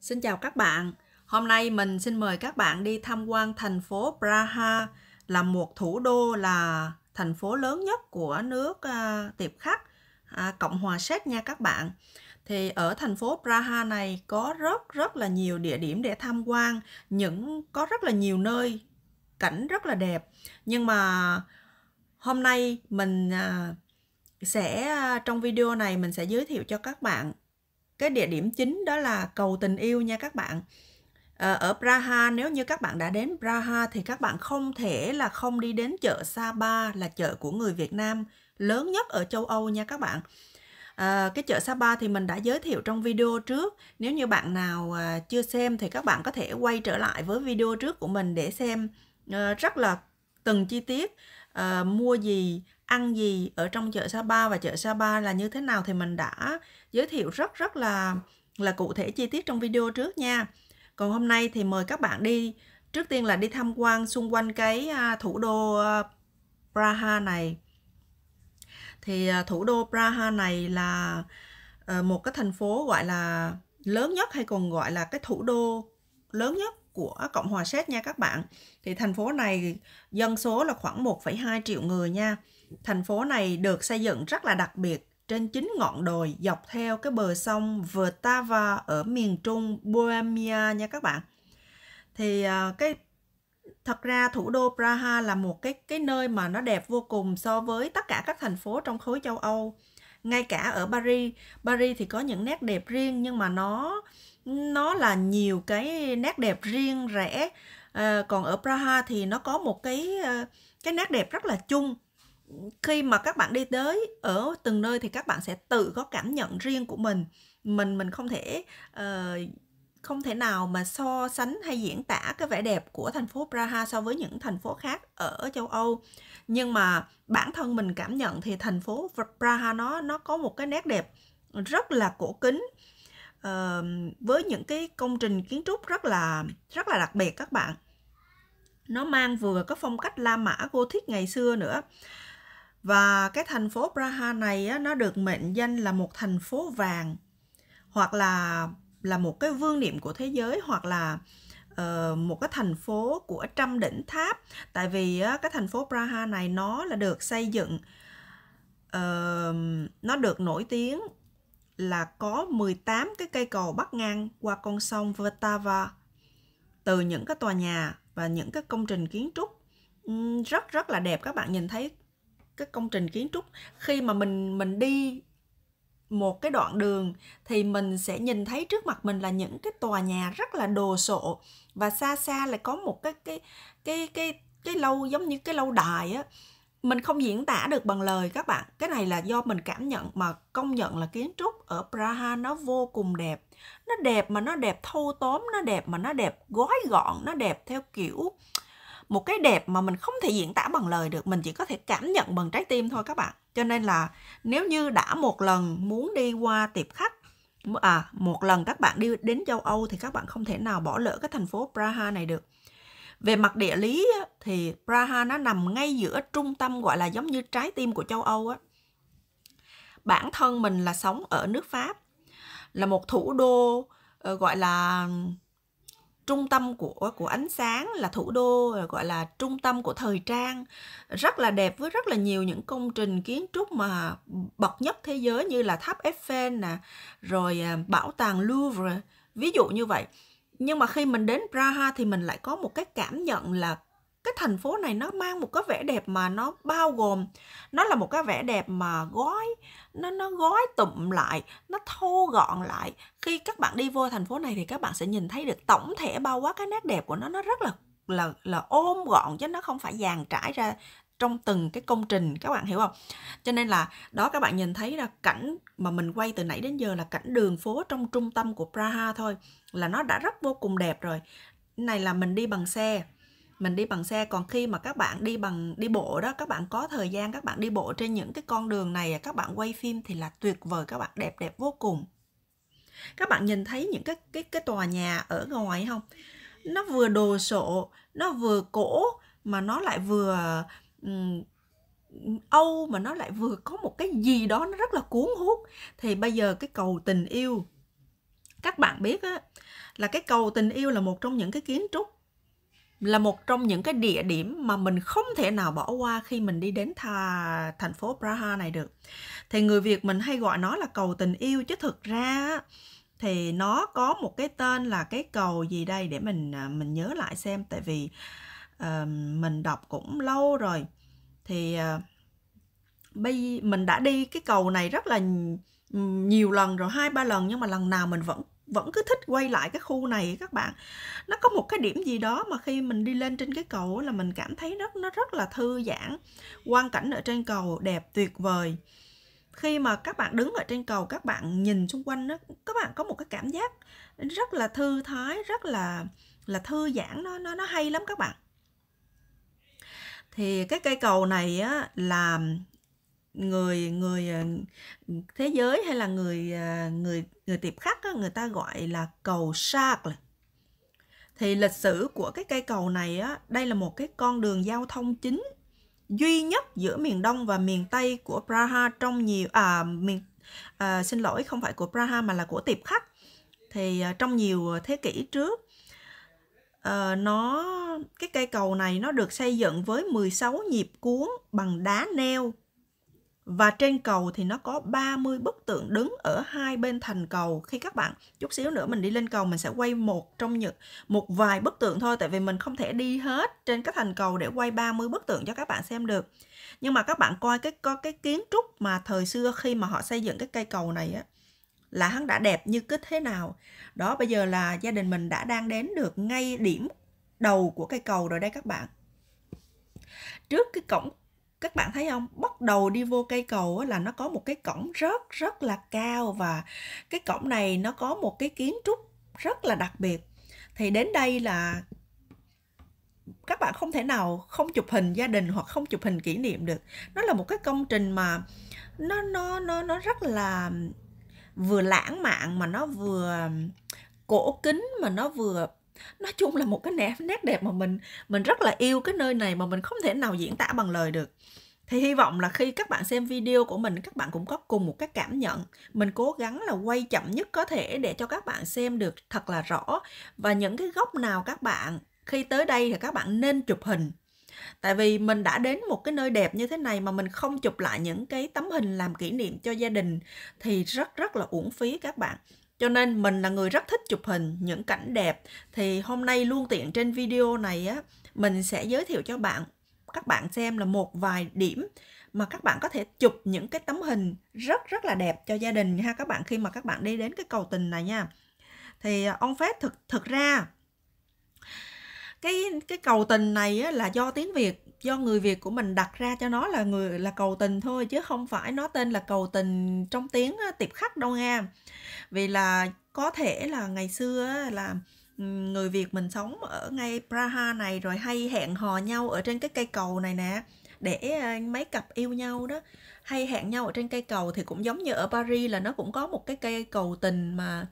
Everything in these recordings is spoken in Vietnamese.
Xin chào các bạn. Hôm nay mình xin mời các bạn đi tham quan thành phố Praha là một thủ đô là thành phố lớn nhất của nước à, Tiệp Khắc, à, Cộng hòa Séc nha các bạn. Thì ở thành phố Praha này có rất rất là nhiều địa điểm để tham quan, những có rất là nhiều nơi cảnh rất là đẹp. Nhưng mà hôm nay mình à, sẽ à, trong video này mình sẽ giới thiệu cho các bạn cái địa điểm chính đó là cầu tình yêu nha các bạn ờ, ở Praha nếu như các bạn đã đến Praha thì các bạn không thể là không đi đến chợ Sapa là chợ của người Việt Nam lớn nhất ở châu Âu nha các bạn à, cái chợ Sapa thì mình đã giới thiệu trong video trước nếu như bạn nào ờ, chưa xem thì các bạn có thể quay trở lại với video trước của mình để xem rất là từng chi tiết à, mua gì ăn gì ở trong chợ Sapa và chợ Sapa là như thế nào thì mình đã giới thiệu rất rất là là cụ thể chi tiết trong video trước nha. Còn hôm nay thì mời các bạn đi trước tiên là đi tham quan xung quanh cái à, thủ đô à, Praha này. Thì à, thủ đô Praha này là ờ, một cái thành phố gọi là lớn nhất hay còn gọi là cái thủ đô lớn nhất của Cộng hòa Séc nha các bạn. Thì thành phố này dân số là khoảng 1,2 triệu người nha. Thành phố này được xây dựng rất là đặc biệt trên chính ngọn đồi dọc theo cái bờ sông Vltava ở miền trung Bohemia nha các bạn. Thì à, cái thật ra thủ đô Praha là một cái cái nơi mà nó đẹp vô cùng so với tất cả các thành phố trong khối châu Âu. Ngay cả ở Paris, Paris thì có những nét đẹp riêng nhưng mà nó nó là nhiều cái nét đẹp riêng rẽ. À, còn ở Praha thì nó có một cái à, cái nét đẹp rất là chung khi mà các bạn đi tới ở từng nơi thì các bạn sẽ tự có cảm nhận riêng của mình mình mình không thể uh, không thể nào mà so sánh hay diễn tả cái vẻ đẹp của thành phố Praha so với những thành phố khác ở châu Âu nhưng mà bản thân mình cảm nhận thì thành phố Praha nó nó có một cái nét đẹp rất là cổ kính uh, với những cái công trình kiến trúc rất là rất là đặc biệt các bạn nó mang vừa có phong cách La Mã Gothic ngày xưa nữa và cái thành phố Praha này á, nó được mệnh danh là một thành phố vàng hoặc là là một cái vương niệm của thế giới hoặc là uh, một cái thành phố của trăm đỉnh tháp tại vì uh, cái thành phố Praha này nó là được xây dựng uh, nó được nổi tiếng là có 18 cái cây cầu bắc ngang qua con sông Vltava từ những cái tòa nhà và những cái công trình kiến trúc rất rất là đẹp các bạn nhìn thấy các công trình kiến trúc khi mà mình mình đi một cái đoạn đường thì mình sẽ nhìn thấy trước mặt mình là những cái tòa nhà rất là đồ sộ và xa xa lại có một cái cái cái cái cái lâu giống như cái lâu đài á mình không diễn tả được bằng lời các bạn cái này là do mình cảm nhận mà công nhận là kiến trúc ở Praha nó vô cùng đẹp nó đẹp mà nó đẹp thâu tóm nó đẹp mà nó đẹp gói gọn nó đẹp theo kiểu một cái đẹp mà mình không thể diễn tả bằng lời được mình chỉ có thể cảm nhận bằng trái tim thôi các bạn cho nên là nếu như đã một lần muốn đi qua tiệp khách à một lần các bạn đi đến châu Âu thì các bạn không thể nào bỏ lỡ cái thành phố Praha này được về mặt địa lý thì Praha nó nằm ngay giữa trung tâm gọi là giống như trái tim của châu Âu á bản thân mình là sống ở nước Pháp là một thủ đô ờ, gọi là trung tâm của của ánh sáng là thủ đô gọi là trung tâm của thời trang rất là đẹp với rất là nhiều những công trình kiến trúc mà bậc nhất thế giới như là tháp Eiffel nè rồi à, bảo tàng Louvre ví dụ như vậy nhưng mà khi mình đến Praha thì mình lại có một cái cảm nhận là cái thành phố này nó mang một cái vẻ đẹp mà nó bao gồm nó là một cái vẻ đẹp mà gói nó nó gói tụm lại nó thô gọn lại khi các bạn đi vô thành phố này thì các bạn sẽ nhìn thấy được tổng thể bao quát cái nét đẹp của nó nó rất là là là ôm gọn chứ nó không phải dàn trải ra trong từng cái công trình các bạn hiểu không cho nên là đó các bạn nhìn thấy là cảnh mà mình quay từ nãy đến giờ là cảnh đường phố trong trung tâm của Praha thôi là nó đã rất vô cùng đẹp rồi này là mình đi bằng xe mình đi bằng xe còn khi mà các bạn đi bằng đi bộ đó các bạn có thời gian các bạn đi bộ trên những cái con đường này các bạn quay phim thì là tuyệt vời các bạn đẹp đẹp vô cùng các bạn nhìn thấy những cái cái cái tòa nhà ở ngoài không nó vừa đồ sộ nó vừa cổ mà nó lại vừa um, âu mà nó lại vừa có một cái gì đó nó rất là cuốn hút thì bây giờ cái cầu tình yêu các bạn biết á là cái cầu tình yêu là một trong những cái kiến trúc là một trong những cái địa điểm mà mình không thể nào bỏ qua khi mình đi đến thà, thành phố Praha này được. Thì người Việt mình hay gọi nó là cầu tình yêu chứ thực ra thì nó có một cái tên là cái cầu gì đây để mình à, mình nhớ lại xem tại vì uh, mình đọc cũng lâu rồi thì uh, bây mình đã đi cái cầu này rất là nhiều lần rồi hai ba lần nhưng mà lần nào mình vẫn vẫn cứ thích quay lại cái khu này các bạn nó có một cái điểm gì đó mà khi mình đi lên trên cái cầu là mình cảm thấy rất nó rất là thư giãn quan cảnh ở trên cầu đẹp tuyệt vời khi mà các bạn đứng ở trên cầu các bạn nhìn xung quanh đó, các bạn có một cái cảm giác rất là thư thái rất là là thư giãn nó nó nó hay lắm các bạn thì cái cây cầu này á, là người người ờ, thế giới hay là người ờ, người người tiệp khắc á, người ta gọi là cầu Sark thì lịch sử của cái cây cầu này á, đây là một cái con đường giao thông chính duy nhất giữa miền Đông và miền Tây của Praha trong nhiều à miền à, xin lỗi không phải của Praha mà là của Tiệp Khắc thì à, trong nhiều thế kỷ trước à, nó cái cây cầu này nó được xây dựng với 16 nhịp cuốn bằng đá neo và trên cầu thì nó có 30 bức tượng đứng ở hai bên thành cầu. Khi các bạn chút xíu nữa mình đi lên cầu mình sẽ quay một trong những một vài bức tượng thôi tại vì mình không thể đi hết trên các thành cầu để quay 30 bức tượng cho các bạn xem được. Nhưng mà các bạn coi cái coi cái kiến trúc mà thời xưa khi mà họ xây dựng cái cây cầu này á là hắn đã đẹp như cái thế nào. Đó bây giờ là gia đình mình đã đang đến được ngay điểm đầu của cây cầu rồi đây các bạn. Trước cái cổng các bạn thấy không bắt đầu đi vô cây cầu là nó có một cái cổng rất rất là cao và cái cổng này nó có một cái kiến trúc rất là đặc biệt thì đến đây là các bạn không thể nào không chụp hình gia đình hoặc không chụp hình kỷ niệm được nó là một cái công trình mà nó nó nó nó rất là vừa lãng mạn mà nó vừa cổ kính mà nó vừa nói chung là một cái nét nét đẹp mà mình mình rất là yêu cái nơi này mà mình không thể nào diễn tả bằng lời được thì hy vọng là khi các bạn xem video của mình các bạn cũng có cùng một cái cảm nhận mình cố gắng là quay chậm nhất có thể để cho các bạn xem được thật là rõ và những cái góc nào các bạn khi tới đây thì các bạn nên chụp hình tại vì mình đã đến một cái nơi đẹp như thế này mà mình không chụp lại những cái tấm hình làm kỷ niệm cho gia đình thì rất rất là uổng phí các bạn cho nên mình là người rất thích chụp hình những cảnh đẹp thì hôm nay luôn tiện trên video này á mình sẽ giới thiệu cho bạn các bạn xem là một vài điểm mà các bạn có thể chụp những cái tấm hình rất rất là đẹp cho gia đình ha các bạn khi mà các bạn đi đến cái cầu tình này nha thì à, ông phép thực thực ra cái cái cầu tình này á, là do tiếng việt do người Việt của mình đặt ra cho nó là người là cầu tình thôi chứ không phải nó tên là cầu tình trong tiếng tiệp khắc đâu nha vì là có thể là ngày xưa là người Việt mình sống ở ngay Praha này rồi hay hẹn hò nhau ở trên cái cây cầu này nè để ờ, mấy cặp yêu nhau đó hay hẹn nhau ở trên cây cầu thì cũng giống như ở Paris là nó cũng có một cái cây cầu tình mà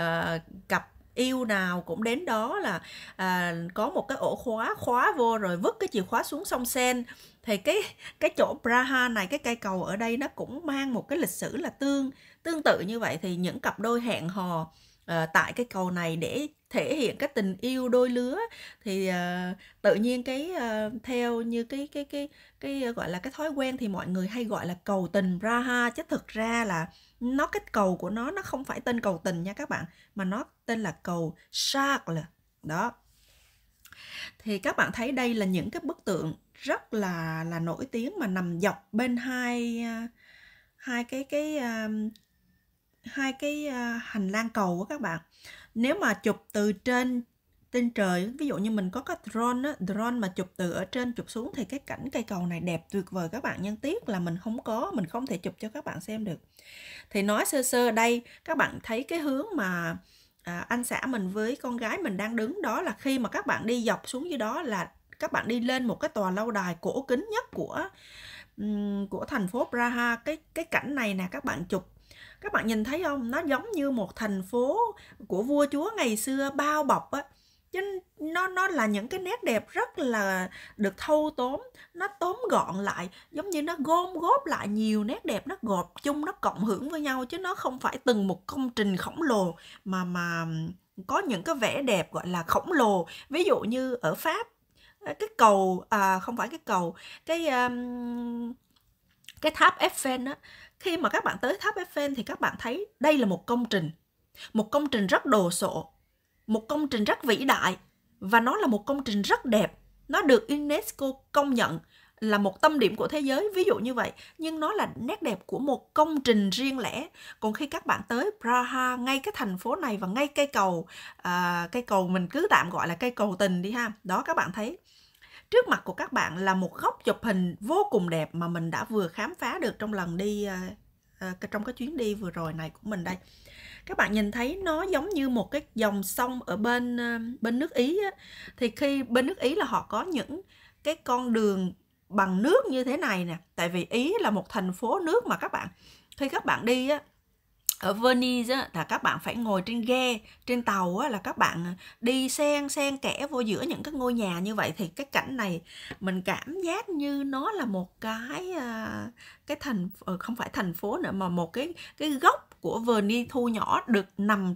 uh, cặp yêu nào cũng đến đó là à, có một cái ổ khóa khóa vô rồi vứt cái chìa khóa xuống sông sen thì cái cái chỗ Praha này cái cây cầu ở đây nó cũng mang một cái lịch sử là tương tương tự như vậy thì những cặp đôi hẹn hò uh, tại cái cầu này để thể hiện cái tình yêu đôi lứa thì uh, tự nhiên cái uh, theo như cái cái cái cái, gọi là cái thói quen thì mọi người hay gọi là cầu tình Praha chứ thực ra là nó cái cầu của nó nó không phải tên cầu tình nha các bạn mà nó tên là cầu Charles đó thì các bạn thấy đây là những cái bức tượng rất là là nổi tiếng mà nằm dọc bên hai à, hai cái cái à, hai cái à, hành lang cầu của các bạn nếu mà chụp từ trên trên trời ví dụ như mình có cái drone á, drone mà chụp từ ở trên chụp xuống thì cái cảnh cây cầu này đẹp tuyệt vời các bạn nhưng tiếc là mình không có mình không thể chụp cho các bạn xem được thì nói sơ sơ đây các bạn thấy cái hướng mà à, anh xã mình với con gái mình đang đứng đó là khi mà các bạn đi dọc xuống dưới đó là các bạn đi lên một cái tòa lâu đài cổ kính nhất của um, của thành phố Praha cái cái cảnh này nè các bạn chụp các bạn nhìn thấy không nó giống như một thành phố của vua chúa ngày xưa bao bọc á chứ nó nó là những cái nét đẹp rất là được thâu tóm nó tóm gọn lại giống như nó gom góp lại nhiều nét đẹp nó gộp chung nó cộng hưởng với nhau chứ nó không phải từng một công trình khổng lồ mà mà có những cái vẻ đẹp gọi là khổng lồ ví dụ như ở pháp ờ, cái cầu à, không phải cái cầu cái um, cái tháp Eiffel á khi mà các bạn tới tháp Eiffel thì các bạn thấy đây là một công trình một công trình rất đồ sộ một công trình rất vĩ đại và nó là một công trình rất đẹp. Nó được UNESCO công nhận là một tâm điểm của thế giới, ví dụ như vậy. Nhưng nó là nét đẹp của một công trình riêng lẻ. Còn khi các bạn tới Praha, ngay cái thành phố này và ngay cây cầu, à, cây cầu mình cứ tạm gọi là cây cầu tình đi ha. Đó các bạn thấy trước mặt của các bạn là một góc chụp hình vô cùng đẹp mà mình đã vừa khám phá được trong lần đi à, à, trong cái chuyến đi vừa rồi này của mình đây các bạn nhìn thấy nó giống như một cái dòng sông ở bên ờ, bên nước ý á. thì khi bên nước ý là họ có những cái con đường bằng nước như thế này nè tại vì ý là một thành phố nước mà các bạn khi các bạn đi á ở Venice á, là các bạn phải ngồi trên ghe trên tàu á, là các bạn ờ, đi xen xen kẽ vô giữa những cái ngôi nhà như vậy thì cái cảnh này mình cảm giác như nó là một cái ờ, cái thành không phải thành phố nữa mà một cái cái góc của vườn đi thu nhỏ được nằm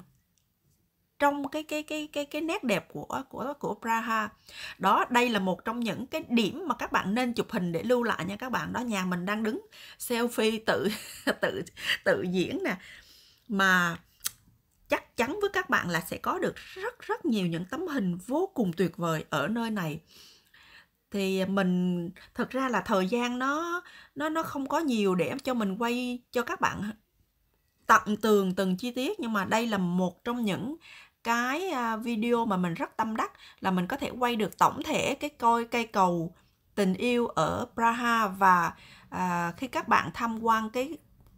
trong cái cái cái cái cái nét đẹp của của của Praha. Đó, đây là một trong những cái điểm mà các bạn nên chụp hình để lưu lại nha các bạn. Đó nhà mình đang đứng selfie tự tự tự diễn nè. Mà chắc chắn với các bạn là sẽ có được rất rất nhiều những tấm hình vô cùng tuyệt vời ở nơi này thì mình thật ra là thời gian nó nó nó không có nhiều để cho mình quay cho các bạn tận tường từng chi tiết nhưng mà đây là một trong những cái à, video mà mình rất tâm đắc là mình có thể quay được tổng thể cái coi cây cầu tình yêu ở Praha và à, khi các bạn tham quan cái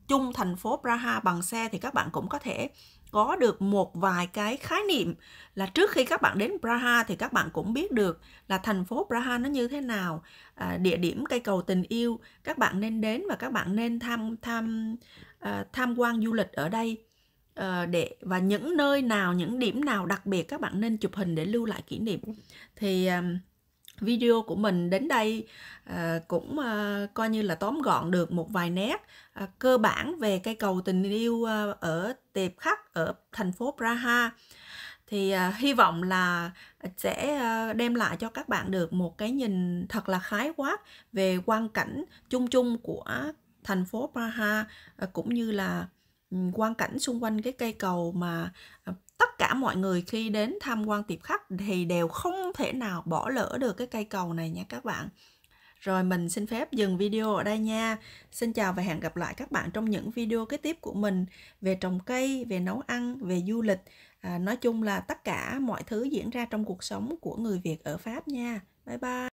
chung thành phố Praha bằng xe thì các bạn cũng có thể có được một vài cái khái niệm là trước khi các bạn đến Praha thì các bạn cũng biết được là thành phố Praha nó như thế nào, à, địa điểm cây cầu tình yêu các bạn nên đến và các bạn nên tham tham à, tham quan du lịch ở đây à, để và những nơi nào những điểm nào đặc biệt các bạn nên chụp hình để lưu lại kỷ niệm thì à, video của mình đến đây à, cũng à, coi như là tóm gọn được một vài nét à, cơ bản về cây cầu tình yêu ở Tệp Khắc ở thành phố Praha thì hy vọng là sẽ đem lại cho các bạn được một cái nhìn thật là khái quát về quang cảnh chung chung của thành phố Praha cũng như là ừ, quang cảnh xung quanh cái cây cầu mà mọi người khi đến tham quan tiệp khách thì đều không thể nào bỏ lỡ được cái cây cầu này nha các bạn rồi mình xin phép dừng video ở đây nha xin chào và hẹn gặp lại các bạn trong những video kế tiếp của mình về trồng cây về nấu ăn về du lịch à, nói chung là tất cả mọi thứ diễn ra trong cuộc sống của người việt ở pháp nha bye bye